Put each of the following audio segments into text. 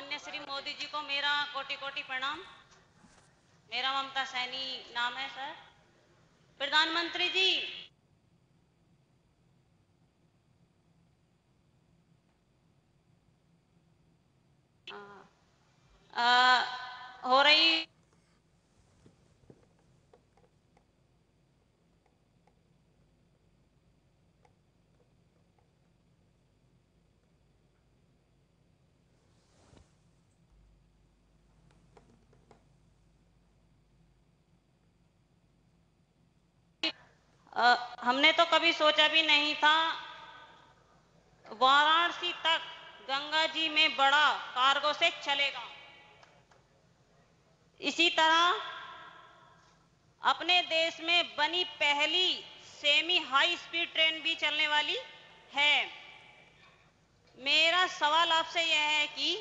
माननीय श्री मोदी जी को मेरा कोटि कोटि प्रणाम मेरा ममता सैनी नाम है सर प्रधानमंत्री जी आ, आ, हो रही आ, हमने तो कभी सोचा भी नहीं था वाराणसी तक गंगा जी में बड़ा कार्गो से चलेगा इसी तरह अपने देश में बनी पहली सेमी हाई स्पीड ट्रेन भी चलने वाली है मेरा सवाल आपसे यह है कि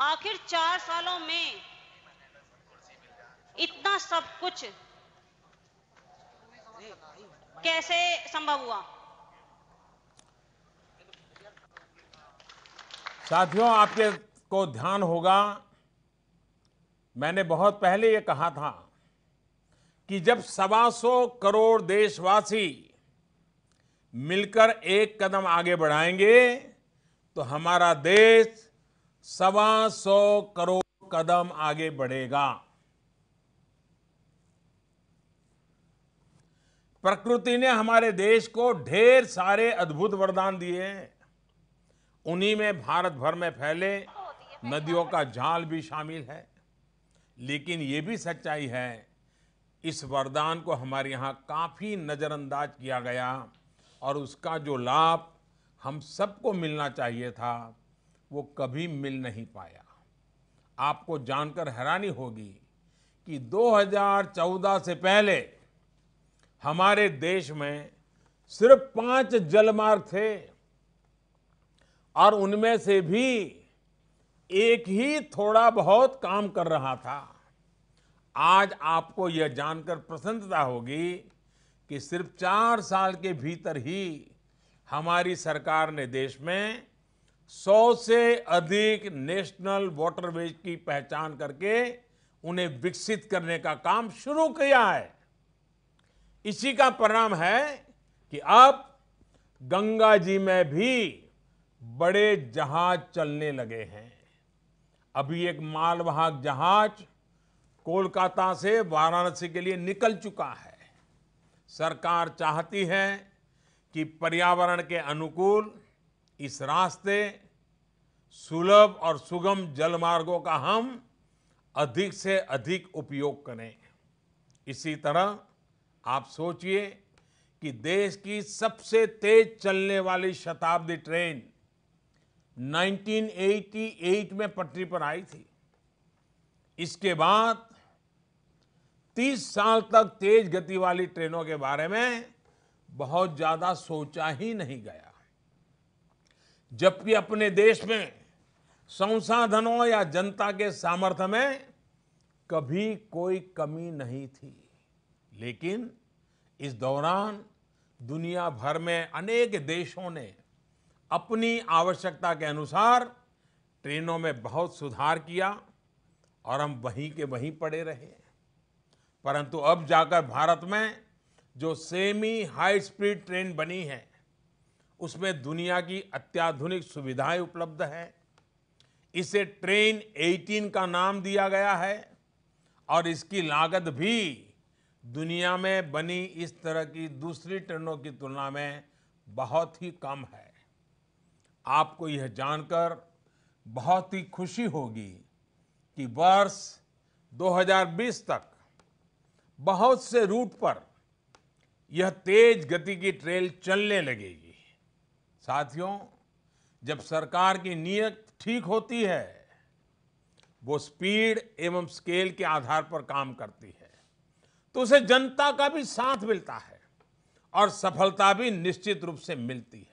आखिर चार सालों में इतना सब कुछ कैसे संभव हुआ साथियों आपके को ध्यान होगा मैंने बहुत पहले ये कहा था कि जब सवा सौ करोड़ देशवासी मिलकर एक कदम आगे बढ़ाएंगे तो हमारा देश सवा सौ करोड़ कदम आगे बढ़ेगा प्रकृति ने हमारे देश को ढेर सारे अद्भुत वरदान दिए उन्हीं में भारत भर में फैले नदियों का जाल भी शामिल है लेकिन ये भी सच्चाई है इस वरदान को हमारे यहाँ काफ़ी नज़रअंदाज किया गया और उसका जो लाभ हम सबको मिलना चाहिए था वो कभी मिल नहीं पाया आपको जानकर हैरानी होगी कि 2014 से पहले हमारे देश में सिर्फ पांच जलमार्ग थे और उनमें से भी एक ही थोड़ा बहुत काम कर रहा था आज आपको यह जानकर प्रसन्नता होगी कि सिर्फ चार साल के भीतर ही हमारी सरकार ने देश में सौ से अधिक नेशनल वाटरवेज की पहचान करके उन्हें विकसित करने का काम शुरू किया है इसी का परिणाम है कि अब गंगा जी में भी बड़े जहाज चलने लगे हैं अभी एक मालवाहक जहाज कोलकाता से वाराणसी के लिए निकल चुका है सरकार चाहती है कि पर्यावरण के अनुकूल इस रास्ते सुलभ और सुगम जलमार्गों का हम अधिक से अधिक उपयोग करें इसी तरह आप सोचिए कि देश की सबसे तेज चलने वाली शताब्दी ट्रेन 1988 में पटरी पर आई थी इसके बाद 30 साल तक तेज गति वाली ट्रेनों के बारे में बहुत ज़्यादा सोचा ही नहीं गया जबकि अपने देश में संसाधनों या जनता के सामर्थ्य में कभी कोई कमी नहीं थी लेकिन इस दौरान दुनिया भर में अनेक देशों ने अपनी आवश्यकता के अनुसार ट्रेनों में बहुत सुधार किया और हम वहीं के वहीं पड़े रहे परंतु अब जाकर भारत में जो सेमी हाई स्पीड ट्रेन बनी है उसमें दुनिया की अत्याधुनिक सुविधाएं उपलब्ध हैं इसे ट्रेन 18 का नाम दिया गया है और इसकी लागत भी दुनिया में बनी इस तरह की दूसरी ट्रेनों की तुलना में बहुत ही कम है आपको यह जानकर बहुत ही खुशी होगी कि वर्ष 2020 तक बहुत से रूट पर यह तेज गति की ट्रेन चलने लगेगी साथियों जब सरकार की नीयत ठीक होती है वो स्पीड एवं स्केल के आधार पर काम करती है तो उसे जनता का भी साथ मिलता है और सफलता भी निश्चित रूप से मिलती है